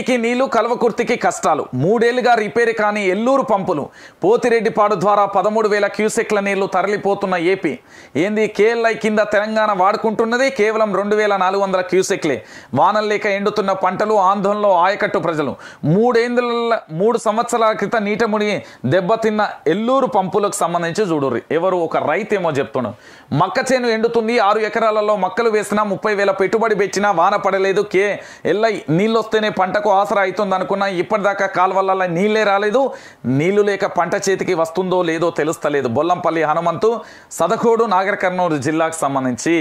ఇంటికి నీళ్లు కలవకుర్తికి కష్టాలు మూడేళ్లుగా రిపేర్ కాని ఎల్లూరు పంపులు పోతిరెడ్డిపాడు ద్వారా పదమూడు వేల క్యూసెక్ల నీళ్లు తరలిపోతున్న ఏపీ ఏంది కేఎల్ఐ కింద తెలంగాణ వాడుకుంటున్నది కేవలం రెండు వేల నాలుగు వందల క్యూసెక్లే వానలు లేక ఎండుతున్న పంటలు ఆంధ్రంలో ఆయకట్టు ప్రజలు మూడేందు మూడు సంవత్సరాల క్రితం నీట మునిగి దెబ్బతిన్న ఎల్లూరు పంపులకు సంబంధించి చూడుర్రి ఎవరు ఒక రైతు ఏమో చెప్తున్నాడు మక్క చేను ఎండుతుంది ఆరు ఎకరాలలో మక్కలు వేసినా ముప్పై వేల పెట్టుబడి పెట్టినా వాన పడలేదు కే ఎల్ఐ నీళ్ళొస్తేనే పంటకు రైతులకు ఆసరా అవుతుంది అనుకున్నా ఇప్పటిదాకా కాలువల్ల నీళ్లే రాలేదు నీళ్లు లేక పంట చేతికి వస్తుందో లేదో తెలుస్తలేదు బొల్లంపల్లి హనుమంతు సదకోడు నాగరకర్నూలు జిల్లాకు సంబంధించి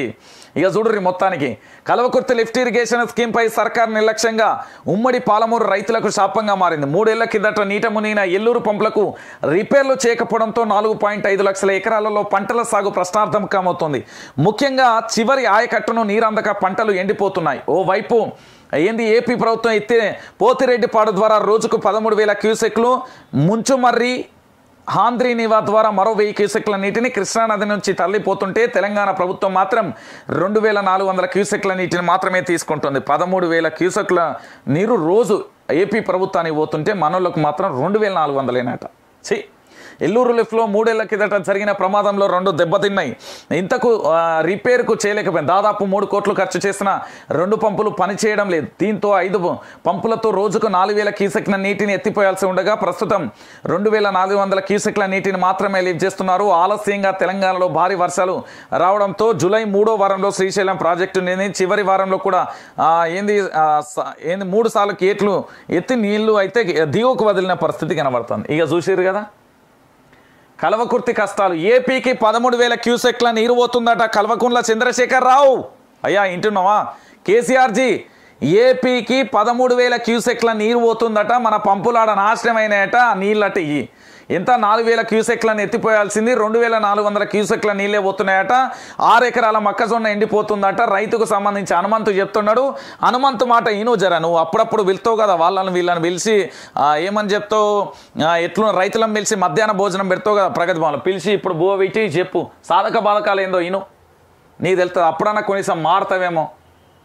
ఇక చూడరి మొత్తానికి కలవకుర్తి లిఫ్ట్ ఇరిగేషన్ స్కీమ్పై సర్కార్ నిర్లక్ష్యంగా ఉమ్మడి పాలమూరు రైతులకు శాపంగా మారింది మూడేళ్ల కిందట నీట మునిగిన ఎల్లూరు పంపులకు రిపేర్లు చేయకపోవడంతో నాలుగు పాయింట్ ఐదు లక్షల ఎకరాలలో పంటల సాగు ప్రశ్నార్థం కామవుతోంది ముఖ్యంగా చివరి ఆయకట్టును నీరందక పంటలు ఎండిపోతున్నాయి ఓవైపు ఏంది ఏపీ ప్రభుత్వం పోతిరెడ్డి పోతిరెడ్డిపాడు ద్వారా రోజుకు పదమూడు వేల క్యూసెక్లు ముంచుమర్రి నివా ద్వారా మరో వెయ్యి క్యూసెక్ల నీటిని కృష్ణానది నుంచి తరలిపోతుంటే తెలంగాణ ప్రభుత్వం మాత్రం రెండు వేల నాలుగు వందల క్యూసెక్ల నీటిని మాత్రమే తీసుకుంటుంది పదమూడు వేల క్యూసెక్ల నీరు రోజు ఏపీ ప్రభుత్వానికి పోతుంటే మనోళ్ళకు మాత్రం రెండు వేల నాలుగు వందలేనట సి ఎల్లూరు లిఫ్ట్లో మూడేళ్ల కిందట జరిగిన ప్రమాదంలో రెండు దెబ్బతిన్నాయి ఇంతకు రిపేర్కు చేయలేకపోయింది దాదాపు మూడు కోట్లు ఖర్చు చేసిన రెండు పంపులు పనిచేయడం లేదు దీంతో ఐదు పంపులతో రోజుకు నాలుగు వేల క్యూసెక్ల నీటిని ఎత్తిపోయాల్సి ఉండగా ప్రస్తుతం రెండు వేల నాలుగు వందల క్యూసెక్ల నీటిని మాత్రమే లీవ్ చేస్తున్నారు ఆలస్యంగా తెలంగాణలో భారీ వర్షాలు రావడంతో జూలై మూడో వారంలో శ్రీశైలం ప్రాజెక్టు చివరి వారంలో కూడా ఏంది ఏంది మూడు సార్లు కేట్లు ఎత్తి నీళ్లు అయితే దిగువకు వదిలిన పరిస్థితి కనబడుతుంది ఇక చూసారు కదా కలవకుర్తి కష్టాలు ఏపీకి పదమూడు వేల క్యూసెక్ల నీరు పోతుందట కల్వకుంట్ల చంద్రశేఖర్ రావు అయ్యా ఇంటున్నావా కేసీఆర్జీ ఏపీకి పదమూడు వేల క్యూసెక్ల నీరు పోతుందట మన పంపులాడ నాశనమైనట నీళ్ళట ఇవి ఎంత నాలుగు వేల క్యూసెక్లను ఎత్తిపోయాల్సింది రెండు వేల నాలుగు వందల క్యూసెక్ల నీళ్ళే పోతున్నాయట ఆరు ఎకరాల మొక్కజొన్న ఎండిపోతుందట రైతుకు సంబంధించి హనుమంతు చెప్తున్నాడు హనుమంతు మాట ఈను జర నువ్వు అప్పుడప్పుడు వెళ్తావు కదా వాళ్ళని వీళ్ళని పిలిచి ఏమని చెప్తావు ఎట్లు రైతులను పిలిచి మధ్యాహ్న భోజనం పెడతావు కదా ప్రగతి భవన్ పిలిచి ఇప్పుడు భూవ చెప్పు సాధక బాధకాలు ఏందో ఈను నీ తెలుస్తుంది అప్పుడన్నా కొనీసం మారుతావేమో